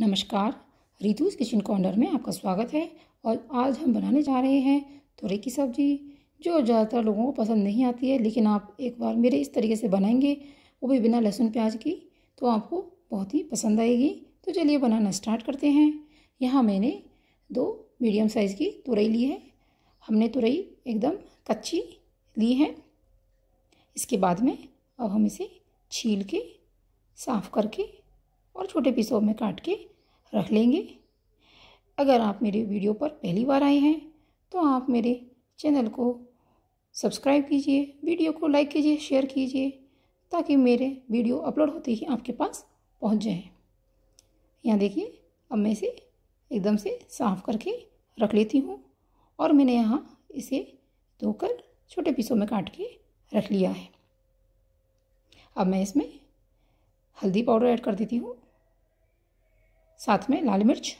नमस्कार रितूज kitchen corner में आपका स्वागत है और आज हम बनाने जा रहे हैं तोरे की सब्ज़ी जो ज़्यादातर लोगों को पसंद नहीं आती है लेकिन आप एक बार मेरे इस तरीके से बनाएंगे वो भी बिना लहसुन प्याज की तो आपको बहुत ही पसंद आएगी तो चलिए बनाना स्टार्ट करते हैं यहाँ मैंने दो मीडियम साइज़ की तुरई ली है हमने तुरई एकदम कच्ची ली है इसके बाद में अब हम इसे छील के साफ़ करके और छोटे पीसों में काट के रख लेंगे अगर आप मेरे वीडियो पर पहली बार आए हैं तो आप मेरे चैनल को सब्सक्राइब कीजिए वीडियो को लाइक कीजिए शेयर कीजिए ताकि मेरे वीडियो अपलोड होते ही आपके पास पहुंच जाए यहाँ देखिए अब मैं इसे एकदम से साफ़ करके रख लेती हूँ और मैंने यहाँ इसे धोकर छोटे पीसों में काट के रख लिया है अब मैं इसमें हल्दी पाउडर ऐड कर देती हूँ साथ में लाल मिर्च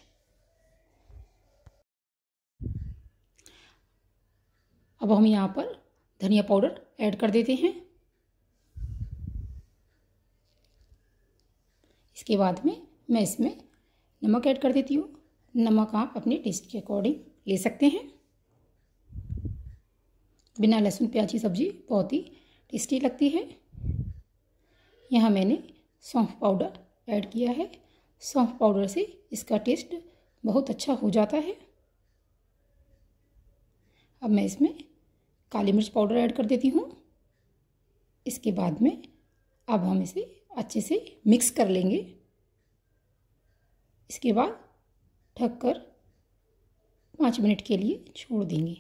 अब हम यहाँ पर धनिया पाउडर ऐड कर देते हैं इसके बाद में मैं इसमें नमक ऐड कर देती हूँ नमक आप अपने टेस्ट के अकॉर्डिंग ले सकते हैं बिना लहसुन प्याज की सब्ज़ी बहुत ही टेस्टी लगती है यहाँ मैंने सौंफ पाउडर ऐड किया है सौंफ पाउडर से इसका टेस्ट बहुत अच्छा हो जाता है अब मैं इसमें काली मिर्च पाउडर ऐड कर देती हूँ इसके बाद में अब हम इसे अच्छे से मिक्स कर लेंगे इसके बाद ढक कर पाँच मिनट के लिए छोड़ देंगे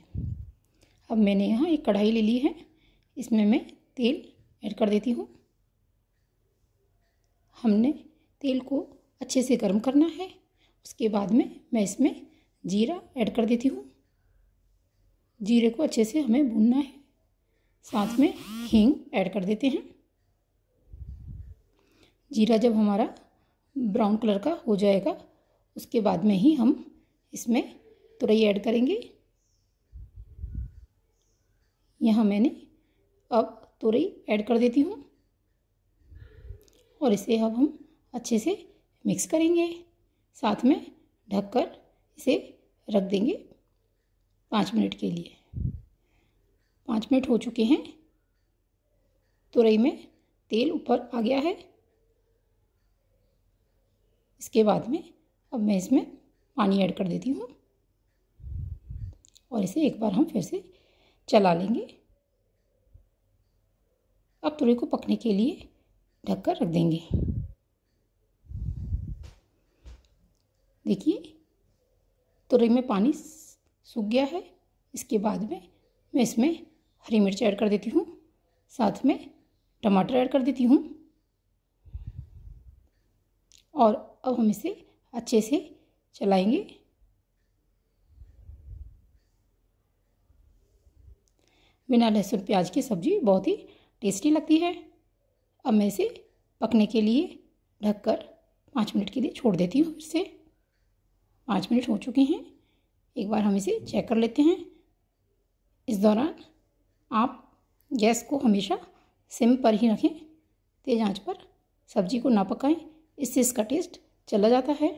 अब मैंने यहाँ एक कढ़ाई ले ली है इसमें मैं तेल ऐड कर देती हूँ हमने तेल को अच्छे से गर्म करना है उसके बाद में मैं इसमें जीरा ऐड कर देती हूँ जीरे को अच्छे से हमें भूनना है साथ में हींग ऐड कर देते हैं जीरा जब हमारा ब्राउन कलर का हो जाएगा उसके बाद में ही हम इसमें तुरई ऐड करेंगे यहाँ मैंने अब तुरई ऐड कर देती हूँ और इसे अब हम अच्छे से मिक्स करेंगे साथ में ढककर इसे रख देंगे पाँच मिनट के लिए पाँच मिनट हो चुके हैं तुरई में तेल ऊपर आ गया है इसके बाद में अब मैं इसमें पानी ऐड कर देती हूँ और इसे एक बार हम फिर से चला लेंगे अब तुरई को पकने के लिए ढककर रख देंगे देखिए तो में पानी सूख गया है इसके बाद में मैं इसमें हरी मिर्च ऐड कर देती हूँ साथ में टमाटर ऐड कर देती हूँ और अब हम इसे अच्छे से चलाएंगे बिना लहसुन प्याज की सब्ज़ी बहुत ही टेस्टी लगती है अब मैं इसे पकने के लिए ढककर पाँच मिनट के लिए छोड़ देती हूँ फिर से पाँच मिनट हो चुके हैं एक बार हम इसे चेक कर लेते हैं इस दौरान आप गैस को हमेशा सिम पर ही रखें तेज आंच पर सब्जी को ना पकाएं इससे इसका टेस्ट चला जाता है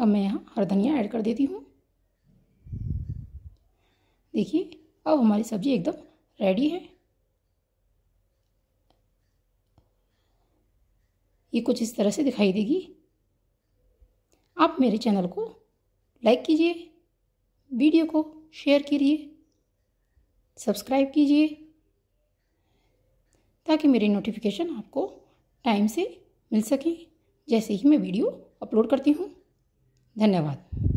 अब मैं यहाँ हर धनिया ऐड कर देती हूँ देखिए अब हमारी सब्ज़ी एकदम रेडी है ये कुछ इस तरह से दिखाई देगी मेरे चैनल को लाइक कीजिए वीडियो को शेयर कीजिए सब्सक्राइब कीजिए ताकि मेरी नोटिफिकेशन आपको टाइम से मिल सके जैसे ही मैं वीडियो अपलोड करती हूँ धन्यवाद